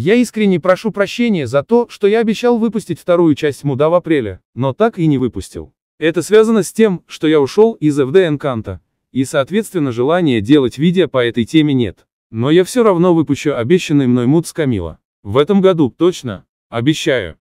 Я искренне прошу прощения за то, что я обещал выпустить вторую часть Муда в апреле, но так и не выпустил. Это связано с тем, что я ушел из FD Encanto, и соответственно желания делать видео по этой теме нет. Но я все равно выпущу обещанный мной Муд с Камила. В этом году, точно. Обещаю.